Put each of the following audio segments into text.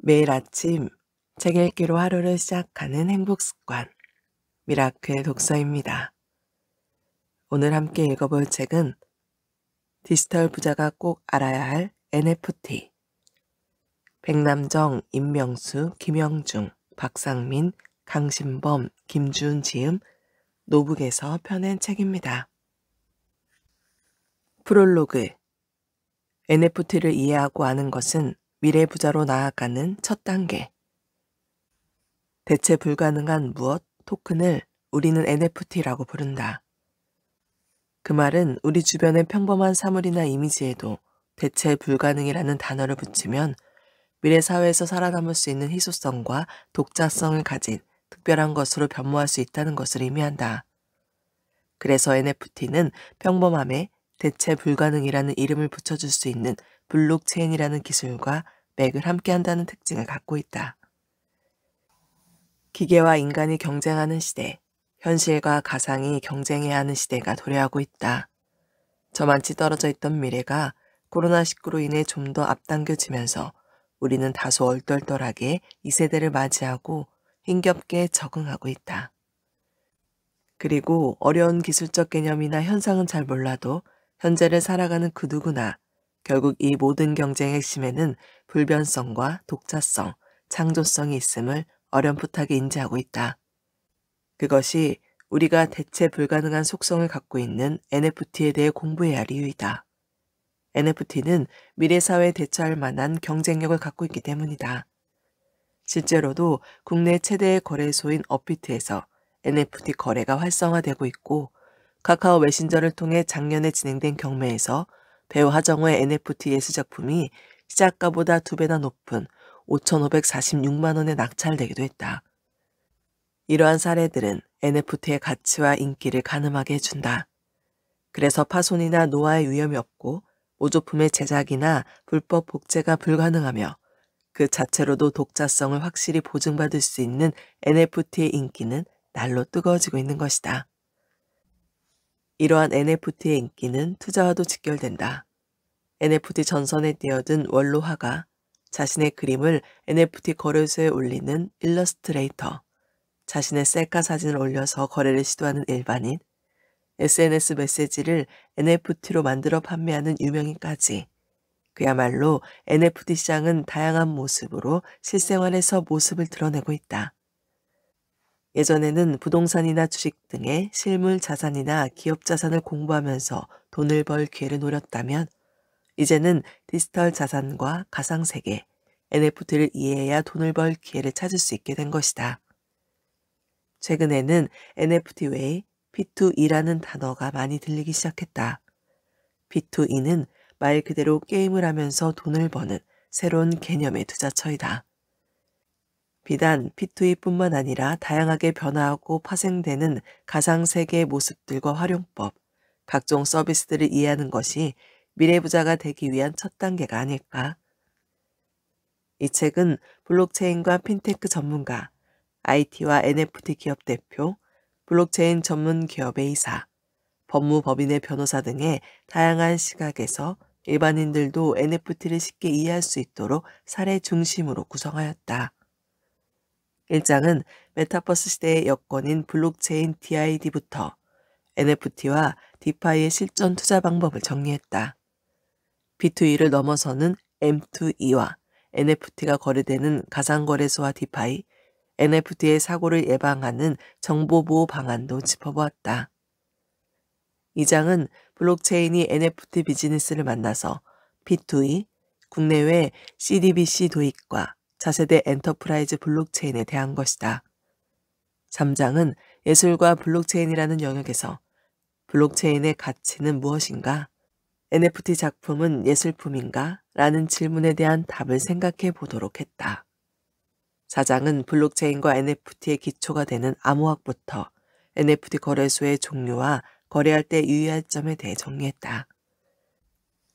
매일 아침 책 읽기로 하루를 시작하는 행복 습관 미라클 독서입니다. 오늘 함께 읽어볼 책은 디지털 부자가 꼭 알아야 할 NFT 백남정, 임명수, 김영중, 박상민, 강신범, 김준, 지음, 노북에서 펴낸 책입니다. 프롤로그 NFT를 이해하고 아는 것은 미래 부자로 나아가는 첫 단계. 대체 불가능한 무엇 토큰을 우리는 NFT라고 부른다. 그 말은 우리 주변의 평범한 사물이나 이미지에도 대체 불가능이라는 단어를 붙이면 미래 사회에서 살아남을 수 있는 희소성과 독자성을 가진 특별한 것으로 변모할 수 있다는 것을 의미한다. 그래서 NFT는 평범함의 대체 불가능이라는 이름을 붙여줄 수 있는 블록체인이라는 기술과 맥을 함께한다는 특징을 갖고 있다. 기계와 인간이 경쟁하는 시대, 현실과 가상이 경쟁해야 하는 시대가 도래하고 있다. 저만치 떨어져 있던 미래가 코로나19로 인해 좀 더 앞당겨지면서 우리는 다소 얼떨떨하게 이 세대를 맞이하고 힘겹게 적응하고 있다. 그리고 어려운 기술적 개념이나 현상은 잘 몰라도 현재를 살아가는 그 누구나 결국 이 모든 경쟁의 핵심에는 불변성과 독자성, 창조성이 있음을 어렴풋하게 인지하고 있다. 그것이 우리가 대체 불가능한 속성을 갖고 있는 NFT에 대해 공부해야 할 이유이다. NFT는 미래 사회에 대처할 만한 경쟁력을 갖고 있기 때문이다. 실제로도 국내 최대의 거래소인 업비트에서 NFT 거래가 활성화되고 있고 카카오 메신저를 통해 작년에 진행된 경매에서 배우 하정우의 NFT 예술 작품이 시작가보다 두 배나 높은 5,546만 원에 낙찰되기도 했다. 이러한 사례들은 NFT의 가치와 인기를 가늠하게 해준다. 그래서 파손이나 노화의 위험이 없고 오조품의 제작이나 불법 복제가 불가능하며 그 자체로도 독자성을 확실히 보증받을 수 있는 NFT의 인기는 날로 뜨거워지고 있는 것이다. 이러한 NFT의 인기는 투자와도 직결된다. NFT 전선에 뛰어든 원로화가 자신의 그림을 NFT 거래소에 올리는 일러스트레이터, 자신의 셀카 사진을 올려서 거래를 시도하는 일반인, SNS 메시지를 NFT로 만들어 판매하는 유명인까지 그야말로 NFT 시장은 다양한 모습으로 실생활에서 모습을 드러내고 있다. 예전에는 부동산이나 주식 등의 실물 자산이나 기업 자산을 공부하면서 돈을 벌 기회를 노렸다면 이제는 디지털 자산과 가상 세계, NFT를 이해해야 돈을 벌 기회를 찾을 수 있게 된 것이다. 최근에는 NFT 외에 P2E라는 단어가 많이 들리기 시작했다. P2E는 말 그대로 게임을 하면서 돈을 버는 새로운 개념의 투자처이다. 비단 P2E뿐만 아니라 다양하게 변화하고 파생되는 가상세계의 모습들과 활용법, 각종 서비스들을 이해하는 것이 미래 부자가 되기 위한 첫 단계가 아닐까. 이 책은 블록체인과 핀테크 전문가, IT와 NFT 기업 대표, 블록체인 전문 기업의 이사, 법무법인의 변호사 등의 다양한 시각에서 일반인들도 NFT를 쉽게 이해할 수 있도록 사례 중심으로 구성하였다. 1장은 메타버스 시대의 여건인 블록체인 DID부터 NFT와 디파이의 실전 투자 방법을 정리했다. B2E를 넘어서는 M2E와 NFT가 거래되는 가상거래소와 디파이, NFT의 사고를 예방하는 정보보호 방안도 짚어보았다. 이 장은 블록체인이 NFT 비즈니스를 만나서 p 2 e 국내외 CDBC 도입과 차세대 엔터프라이즈 블록체인에 대한 것이다. 3장은 예술과 블록체인이라는 영역에서 블록체인의 가치는 무엇인가? NFT 작품은 예술품인가? 라는 질문에 대한 답을 생각해 보도록 했다. 4장은 블록체인과 NFT의 기초가 되는 암호학부터 NFT 거래소의 종류와 거래할 때 유의할 점에 대해 정리했다.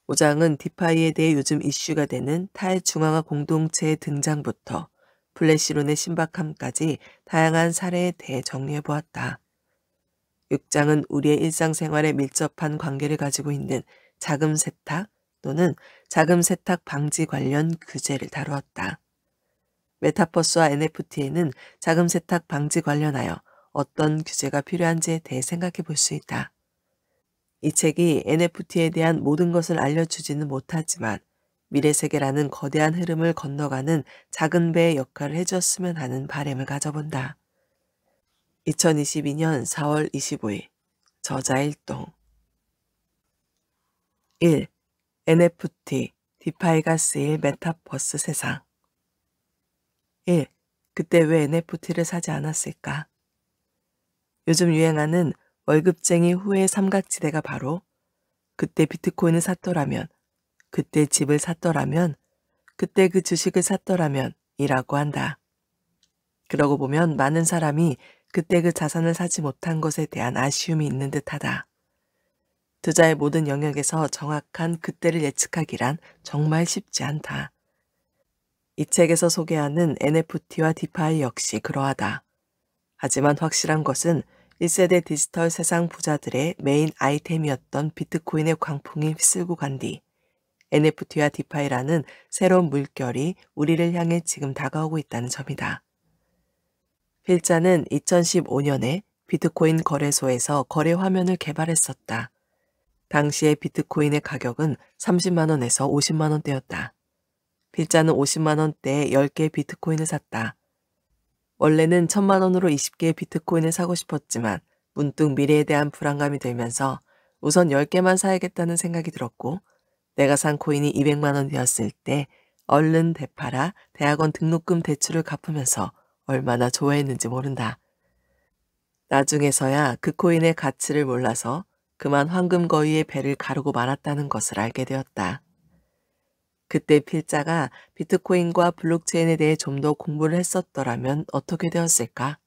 오장은 디파이에 대해 요즘 이슈가 되는 탈중앙화 공동체의 등장부터 플래시론의 신박함까지 다양한 사례에 대해 정리해보았다. 6장은 우리의 일상생활에 밀접한 관계를 가지고 있는 자금 세탁 또는 자금 세탁 방지 관련 규제를 다루었다. 메타버스와 NFT에는 자금 세탁 방지 관련하여 어떤 규제가 필요한지에 대해 생각해 볼 수 있다. 이 책이 NFT에 대한 모든 것을 알려주지는 못하지만 미래 세계라는 거대한 흐름을 건너가는 작은 배의 역할을 해줬으면 하는 바램을 가져본다. 2022년 4월 25일 저자 일동 1. NFT 디파이가 쓰일 메타버스 세상 1. 그때 왜 NFT를 사지 않았을까? 요즘 유행하는 월급쟁이 후의 삼각지대가 바로 그때 비트코인을 샀더라면, 그때 집을 샀더라면, 그때 그 주식을 샀더라면 이라고 한다. 그러고 보면 많은 사람이 그때 그 자산을 사지 못한 것에 대한 아쉬움이 있는 듯하다. 투자의 모든 영역에서 정확한 그때를 예측하기란 정말 쉽지 않다. 이 책에서 소개하는 NFT와 디파이 역시 그러하다. 하지만 확실한 것은 1세대 디지털 세상 부자들의 메인 아이템이었던 비트코인의 광풍이 휩쓸고 간 뒤 NFT와 디파이라는 새로운 물결이 우리를 향해 지금 다가오고 있다는 점이다. 필자는 2015년에 비트코인 거래소에서 거래 화면을 개발했었다. 당시에 비트코인의 가격은 30만원에서 50만원대였다. 필자는 50만원대에 10개 의 비트코인을 샀다. 원래는 천만 원으로 20개의 비트코인을 사고 싶었지만 문득 미래에 대한 불안감이 들면서 우선 10개만 사야겠다는 생각이 들었고 내가 산 코인이 200만 원이었을 때 얼른 대파라 대학원 등록금 대출을 갚으면서 얼마나 좋아했는지 모른다. 나중에서야 그 코인의 가치를 몰라서 그만 황금 거위의 배를 가르고 말았다는 것을 알게 되었다. 그때 필자가 비트코인과 블록체인에 대해 좀 더 공부를 했었더라면 어떻게 되었을까?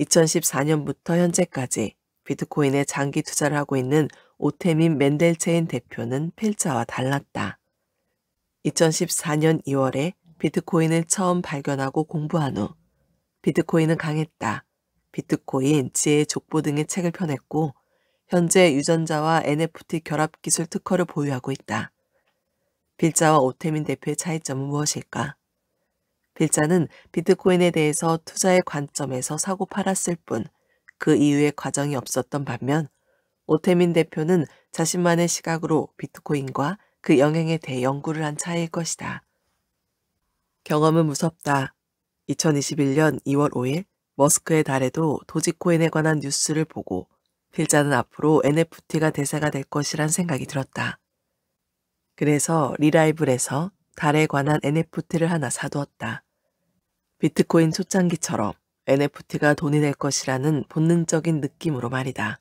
2014년부터 현재까지 비트코인에 장기 투자를 하고 있는 오태민 맨델체인 대표는 필자와 달랐다. 2014년 2월에 비트코인을 처음 발견하고 공부한 후 비트코인은 강했다. 비트코인, 지혜 의 족보 등의 책을 펴냈고 현재 유전자와 NFT 결합 기술 특허를 보유하고 있다. 빌자와 오태민 대표의 차이점은 무엇일까? 빌자는 비트코인에 대해서 투자의 관점에서 사고 팔았을 뿐 그 이후의 과정이 없었던 반면 오태민 대표는 자신만의 시각으로 비트코인과 그 영향에 대해 연구를 한 차이일 것이다. 경험은 무섭다. 2021년 2월 5일 머스크의 달에도 도지코인에 관한 뉴스를 보고 필자는 앞으로 NFT가 대세가 될 것이란 생각이 들었다. 그래서 리라이블에서 달에 관한 NFT를 하나 사두었다. 비트코인 초창기처럼 NFT가 돈이 될 것이라는 본능적인 느낌으로 말이다.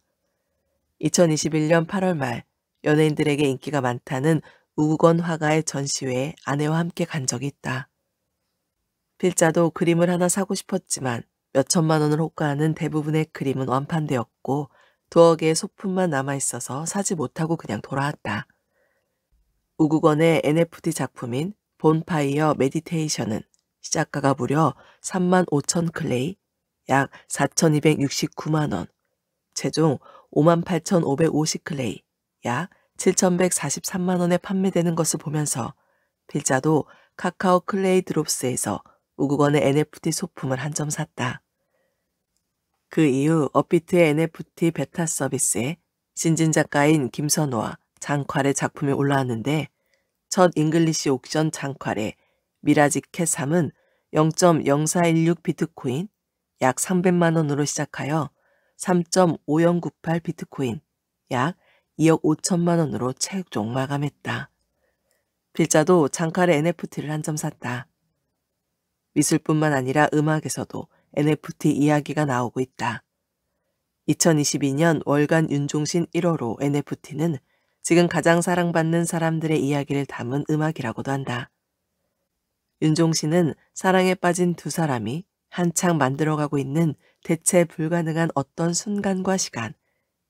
2021년 8월 말 연예인들에게 인기가 많다는 우건 화가의 전시회에 아내와 함께 간 적이 있다. 필자도 그림을 하나 사고 싶었지만 몇 천만 원을 호가하는 대부분의 그림은 완판되었고 두억 개의 소품만 남아 있어서 사지 못하고 그냥 돌아왔다. 우국원의 NFT 작품인 본파이어 메디테이션은 시작가가 무려 3만 5천 클레이, 약 4,269만 원, 최종 5만 8,550 클레이, 약 7,143만 원에 판매되는 것을 보면서 필자도 카카오 클레이 드롭스에서 우국원의 NFT 소품을 한 점 샀다. 그 이후 업비트의 NFT 베타 서비스에 신진 작가인 김선호와 장괄의 작품이 올라왔는데 첫 잉글리시 옥션 장칼에 미라지캣 3은 0.0416 비트코인 약 300만 원으로 시작하여 3.5098 비트코인 약 2억 5천만 원으로 최종 마감했다. 필자도 장칼에 NFT를 한 점 샀다. 미술뿐만 아니라 음악에서도 NFT 이야기가 나오고 있다. 2022년 월간 윤종신 1호로 NFT는 지금 가장 사랑받는 사람들의 이야기를 담은 음악이라고도 한다. 윤종신은 사랑에 빠진 두 사람이 한창 만들어가고 있는 대체 불가능한 어떤 순간과 시간,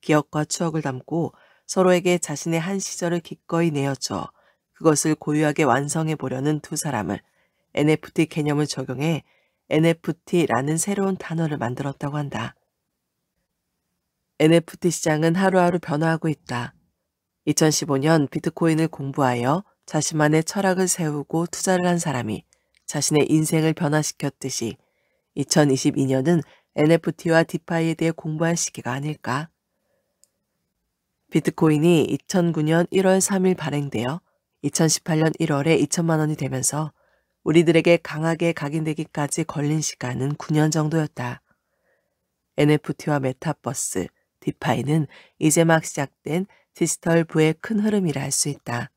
기억과 추억을 담고 서로에게 자신의 한 시절을 기꺼이 내어줘 그것을 고유하게 완성해 보려는 두 사람을 NFT 개념을 적용해 NFT라는 새로운 단어를 만들었다고 한다. NFT 시장은 하루하루 변화하고 있다. 2015년 비트코인을 공부하여 자신만의 철학을 세우고 투자를 한 사람이 자신의 인생을 변화시켰듯이 2022년은 NFT와 디파이에 대해 공부할 시기가 아닐까. 비트코인이 2009년 1월 3일 발행되어 2018년 1월에 2천만 원이 되면서 우리들에게 강하게 각인되기까지 걸린 시간은 9년 정도였다. NFT와 메타버스, 디파이는 이제 막 시작된 디지털 부의 큰 흐름이라 할 수 있다.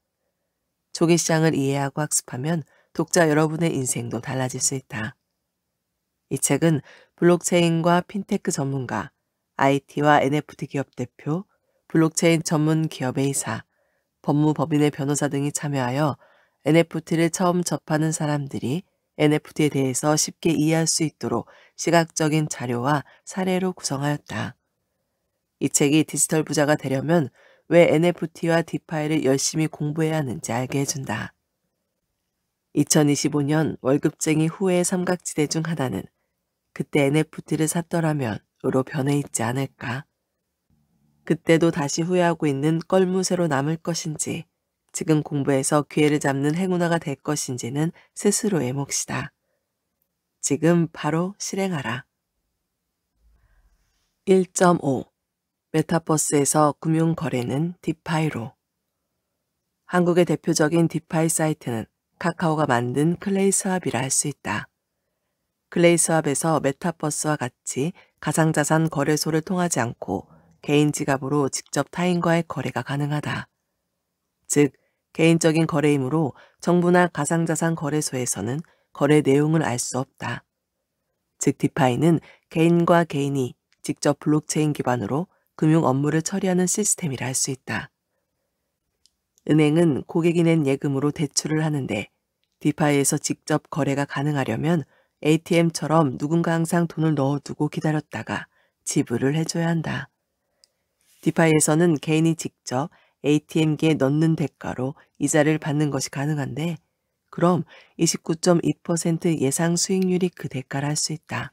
조기시장을 이해하고 학습하면 독자 여러분의 인생도 달라질 수 있다. 이 책은 블록체인과 핀테크 전문가, IT와 NFT 기업 대표, 블록체인 전문 기업의 이사, 법무법인의 변호사 등이 참여하여 NFT를 처음 접하는 사람들이 NFT에 대해서 쉽게 이해할 수 있도록 시각적인 자료와 사례로 구성하였다. 이 책이 디지털 부자가 되려면 왜 NFT와 디파이를 열심히 공부해야 하는지 알게 해준다. 2025년 월급쟁이 후의 삼각지대 중 하나는 그때 NFT를 샀더라면으로 변해 있지 않을까. 그때도 다시 후회하고 있는 껄무새로 남을 것인지 지금 공부해서 기회를 잡는 행운화가될 것인지는 스스로의 몫이다. 지금 바로 실행하라. 1.5 메타버스에서 금융 거래는 디파이로. 한국의 대표적인 디파이 사이트는 카카오가 만든 클레이 스왑이라 할 수 있다. 클레이 스왑에서 메타버스와 같이 가상자산 거래소를 통하지 않고 개인 지갑으로 직접 타인과의 거래가 가능하다. 즉, 개인적인 거래이므로 정부나 가상자산 거래소에서는 거래 내용을 알 수 없다. 즉 디파이는 개인과 개인이 직접 블록체인 기반으로 금융 업무를 처리하는 시스템이라 할 수 있다. 은행은 고객이 낸 예금으로 대출을 하는데 디파이에서 직접 거래가 가능하려면 ATM처럼 누군가 항상 돈을 넣어두고 기다렸다가 지불을 해줘야 한다. 디파이에서는 개인이 직접 ATM기에 넣는 대가로 이자를 받는 것이 가능한데 그럼 29.2% 예상 수익률이 그 대가를 할수 있다.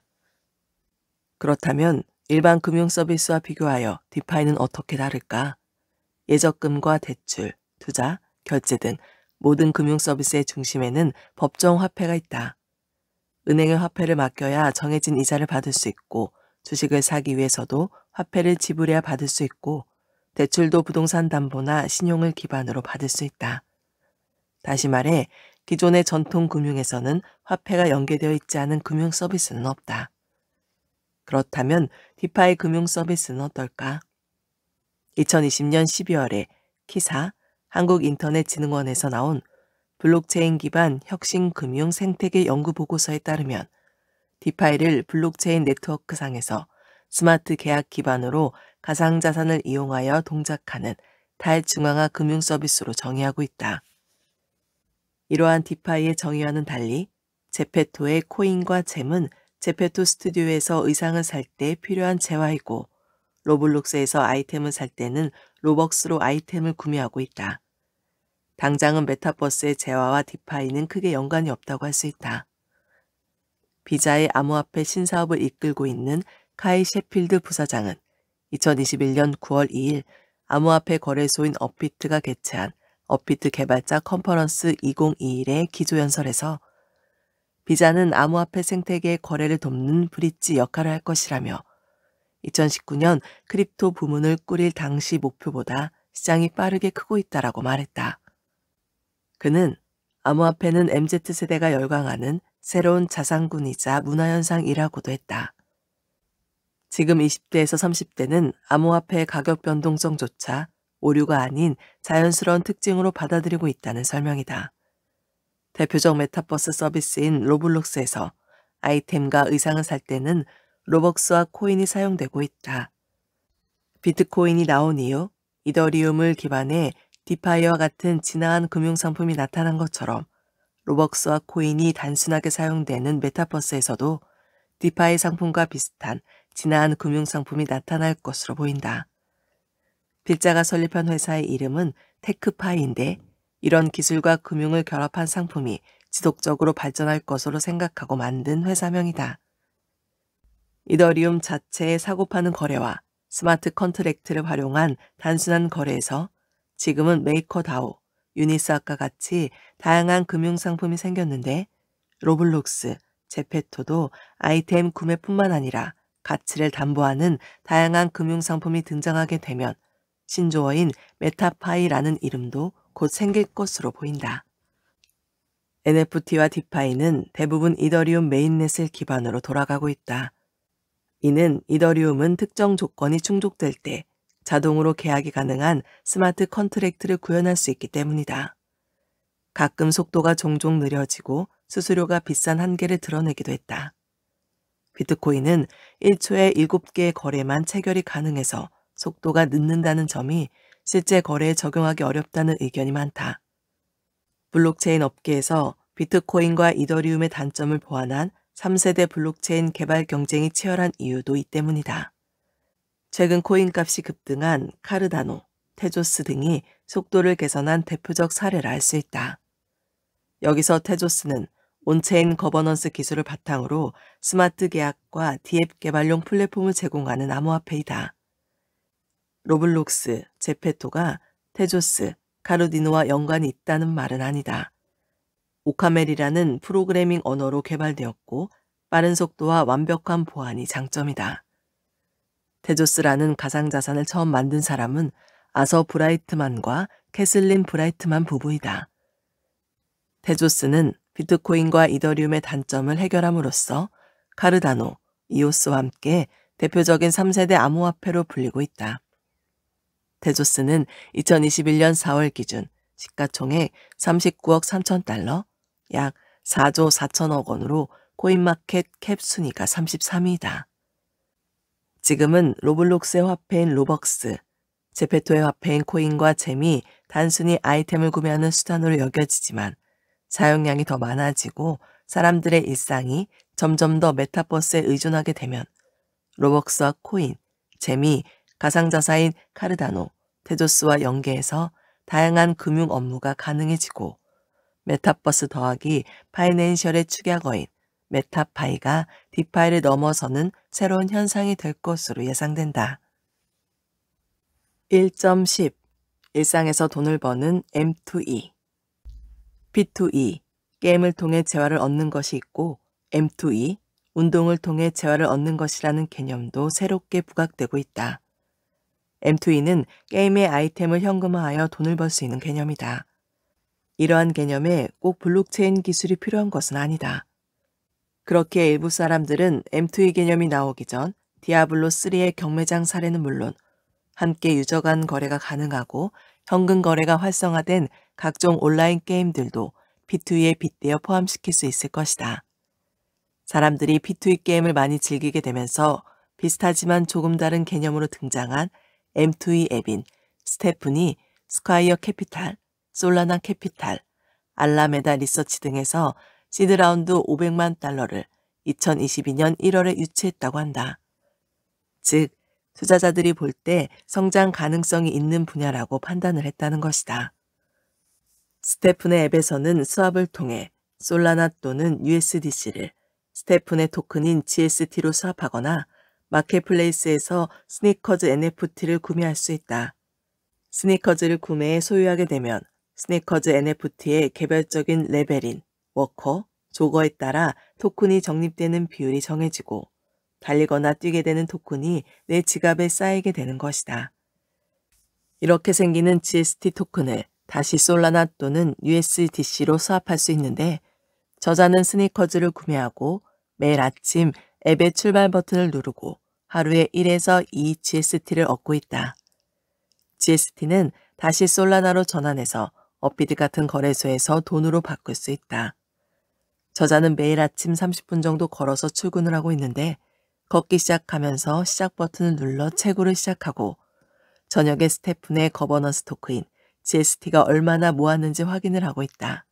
그렇다면 일반 금융 서비스와 비교하여 디파이는 어떻게 다를까? 예적금과 대출, 투자, 결제 등 모든 금융 서비스의 중심에는 법정 화폐가 있다. 은행에 화폐를 맡겨야 정해진 이자를 받을 수 있고 주식을 사기 위해서도 화폐를 지불해야 받을 수 있고 대출도 부동산 담보나 신용을 기반으로 받을 수 있다. 다시 말해 기존의 전통 금융에서는 화폐가 연계되어 있지 않은 금융 서비스는 없다. 그렇다면 디파이 금융 서비스는 어떨까? 2020년 12월에 키사 한국인터넷진흥원에서 나온 블록체인 기반 혁신금융 생태계 연구 보고서에 따르면 디파이를 블록체인 네트워크상에서 스마트 계약 기반으로 가상자산을 이용하여 동작하는 탈중앙화 금융 서비스로 정의하고 있다. 이러한 디파이의 정의와는 달리 제페토의 코인과 잼은 제페토 스튜디오에서 의상을 살 때 필요한 재화이고 로블록스에서 아이템을 살 때는 로벅스로 아이템을 구매하고 있다. 당장은 메타버스의 재화와 디파이는 크게 연관이 없다고 할 수 있다. 비자의 암호화폐 신사업을 이끌고 있는 카이 셰필드 부사장은 2021년 9월 2일 암호화폐 거래소인 업비트가 개최한 업비트 개발자 컨퍼런스 2021의 기조연설에서 비자는 암호화폐 생태계 의 거래를 돕는 브릿지 역할을 할 것이라며 2019년 크립토 부문을 꾸릴 당시 목표보다 시장이 빠르게 크고 있다라고 말했다. 그는 암호화폐는 MZ세대가 열광하는 새로운 자산군이자 문화현상이라고도 했다. 지금 20대에서 30대는 암호화폐의 가격 변동성조차 오류가 아닌 자연스러운 특징으로 받아들이고 있다는 설명이다. 대표적 메타버스 서비스인 로블록스에서 아이템과 의상을 살 때는 로벅스와 코인이 사용되고 있다. 비트코인이 나온 이후 이더리움을 기반해 디파이와 같은 진화한 금융상품이 나타난 것처럼 로벅스와 코인이 단순하게 사용되는 메타버스에서도 디파이 상품과 비슷한 진화한 금융상품이 나타날 것으로 보인다. 빌자가 설립한 회사의 이름은 테크파이인데 이런 기술과 금융을 결합한 상품이 지속적으로 발전할 것으로 생각하고 만든 회사명이다. 이더리움 자체의 사고 파는 거래와 스마트 컨트랙트를 활용한 단순한 거래에서 지금은 메이커다오, 유니스아과 같이 다양한 금융상품이 생겼는데 로블록스, 제페토도 아이템 구매뿐만 아니라 가치를 담보하는 다양한 금융상품이 등장하게 되면 신조어인 메타파이라는 이름도 곧 생길 것으로 보인다. NFT와 디파이는 대부분 이더리움 메인넷을 기반으로 돌아가고 있다. 이는 이더리움은 특정 조건이 충족될 때 자동으로 계약이 가능한 스마트 컨트랙트를 구현할 수 있기 때문이다. 가끔 속도가 종종 느려지고 수수료가 비싼 한계를 드러내기도 했다. 비트코인은 1초에 7개의 거래만 체결이 가능해서 속도가 늦는다는 점이 실제 거래에 적용하기 어렵다는 의견이 많다. 블록체인 업계에서 비트코인과 이더리움의 단점을 보완한 3세대 블록체인 개발 경쟁이 치열한 이유도 이 때문이다. 최근 코인 값이 급등한 카르다노, 테조스 등이 속도를 개선한 대표적 사례라 할 수 있다. 여기서 테조스는 온체인 거버넌스 기술을 바탕으로 스마트 계약과 디앱 개발용 플랫폼을 제공하는 암호화폐이다. 로블록스, 제페토가 테조스, 카르디노와 연관이 있다는 말은 아니다. 오카멜이라는 프로그래밍 언어로 개발되었고 빠른 속도와 완벽한 보안이 장점이다. 테조스라는 가상자산을 처음 만든 사람은 아서 브라이트만과 캐슬린 브라이트만 부부이다. 테조스는 비트코인과 이더리움의 단점을 해결함으로써 카르다노, 이오스와 함께 대표적인 3세대 암호화폐로 불리고 있다. 테조스는 2021년 4월 기준 시가총액 39억 3천 달러, 약 4조 4천억 원으로 코인마켓 캡 순위가 33위다. 지금은 로블록스의 화폐인 로벅스, 제페토의 화폐인 코인과 잼이 단순히 아이템을 구매하는 수단으로 여겨지지만 사용량이 더 많아지고 사람들의 일상이 점점 더 메타버스에 의존하게 되면 로벅스와 코인, 잼이 가상자사인 카르다노, 테조스와 연계해서 다양한 금융 업무가 가능해지고 메타버스 더하기 파이낸셜의 축약어인 메타파이가 디파이를 넘어서는 새로운 현상이 될 것으로 예상된다. 1.10 일상에서 돈을 버는 M2E B2E 게임을 통해 재화를 얻는 것이 있고 M2E 운동을 통해 재화를 얻는 것이라는 개념도 새롭게 부각되고 있다. M2E는 게임의 아이템을 현금화하여 돈을 벌 수 있는 개념이다. 이러한 개념에 꼭 블록체인 기술이 필요한 것은 아니다. 그렇게 일부 사람들은 M2E 개념이 나오기 전 디아블로3의 경매장 사례는 물론 함께 유저 간 거래가 가능하고 현금 거래가 활성화된 각종 온라인 게임들도 P2E에 빗대어 포함시킬 수 있을 것이다. 사람들이 P2E 게임을 많이 즐기게 되면서 비슷하지만 조금 다른 개념으로 등장한 M2E 에빈, 스테프니, 스콰이어 캐피탈, 솔라나 캐피탈, 알라메다 리서치 등에서 시드라운드 500만 달러를 2022년 1월에 유치했다고 한다. 즉, 투자자들이 볼 때 성장 가능성이 있는 분야라고 판단을 했다는 것이다. 스테프네 앱에서는 수합을 통해 솔라나 또는 USDC를 스테프네 토큰인 GST로 수합하거나 마켓플레이스에서 스니커즈 NFT를 구매할 수 있다. 스니커즈를 구매해 소유하게 되면 스니커즈 NFT의 개별적인 레벨인 워커, 조거에 따라 토큰이 적립되는 비율이 정해지고 달리거나 뛰게 되는 토큰이 내 지갑에 쌓이게 되는 것이다. 이렇게 생기는 GST 토큰을 다시 솔라나 또는 USDC로 수합할 수 있는데 저자는 스니커즈를 구매하고 매일 아침 앱의 출발 버튼을 누르고 하루에 1에서 2 GST를 얻고 있다. GST는 다시 솔라나로 전환해서 업비드 같은 거래소에서 돈으로 바꿀 수 있다. 저자는 매일 아침 30분 정도 걸어서 출근을 하고 있는데 걷기 시작하면서 시작 버튼을 눌러 채굴을 시작하고 저녁에 스태프의 거버넌스 토크인 GST가 얼마나 모았는지 확인을 하고 있다.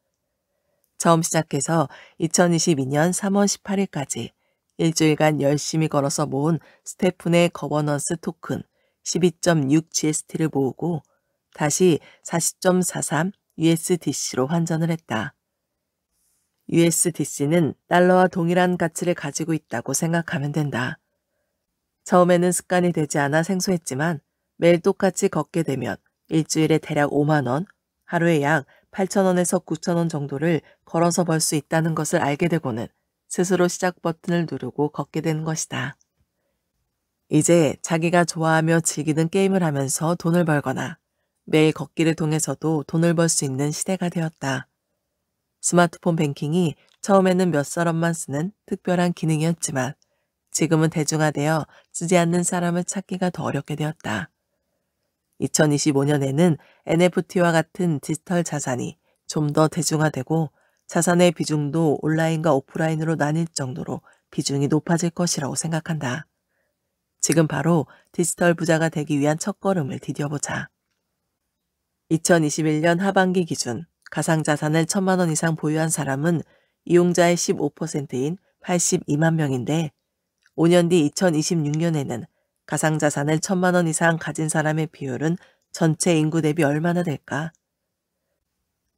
처음 시작해서 2022년 3월 18일까지 일주일간 열심히 걸어서 모은 스테픈의 거버넌스 토큰 12.6 GST를 모으고 다시 40.43 USDC로 환전을 했다. USDC는 달러와 동일한 가치를 가지고 있다고 생각하면 된다. 처음에는 습관이 되지 않아 생소했지만 매일 똑같이 걷게 되면 일주일에 대략 5만원, 하루에 약 8천원에서 9천원 정도를 걸어서 벌 수 있다는 것을 알게 되고는 스스로 시작 버튼을 누르고 걷게 되는 것이다. 이제 자기가 좋아하며 즐기는 게임을 하면서 돈을 벌거나 매일 걷기를 통해서도 돈을 벌 수 있는 시대가 되었다. 스마트폰 뱅킹이 처음에는 몇 사람만 쓰는 특별한 기능이었지만 지금은 대중화되어 쓰지 않는 사람을 찾기가 더 어렵게 되었다. 2025년에는 NFT와 같은 디지털 자산이 좀 더 대중화되고 자산의 비중도 온라인과 오프라인으로 나뉠 정도로 비중이 높아질 것이라고 생각한다. 지금 바로 디지털 부자가 되기 위한 첫걸음을 디뎌보자. 2021년 하반기 기준 가상자산을 천만 원 이상 보유한 사람은 이용자의 15%인 82만 명인데 5년 뒤 2026년에는 가상자산을 천만 원 이상 가진 사람의 비율은 전체 인구 대비 얼마나 될까?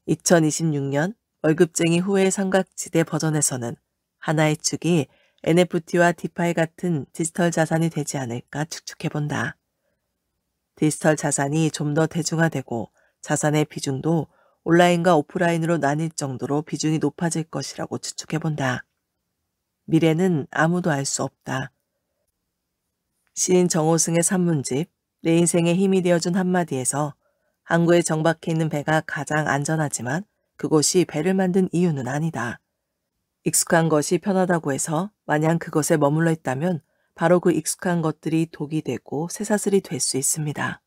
2026년 월급쟁이 후의 삼각지대 버전에서는 하나의 축이 NFT와 디파이 같은 디지털 자산이 되지 않을까 축축해본다. 디지털 자산이 좀 더 대중화되고 자산의 비중도 온라인과 오프라인으로 나뉠 정도로 비중이 높아질 것이라고 추측해본다. 미래는 아무도 알 수 없다. 시인 정호승의 산문집 내 인생의 힘이 되어준 한마디에서 항구에 정박해 있는 배가 가장 안전하지만 그것이 배를 만든 이유는 아니다. 익숙한 것이 편하다고 해서 마냥 그것에 머물러 있다면 바로 그 익숙한 것들이 독이 되고 새사슬이될 수 있습니다.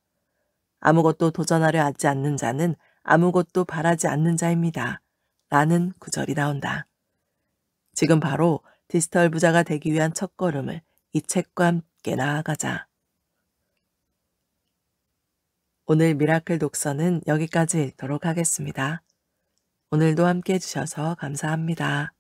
아무것도 도전하려 하지 않는 자는 아무것도 바라지 않는 자입니다. 라는 구절이 나온다. 지금 바로 디지털 부자가 되기 위한 첫걸음을 이 책과 함께 나아가자. 오늘 미라클 독서는 여기까지 읽도록 하겠습니다. 오늘도 함께 해주셔서 감사합니다.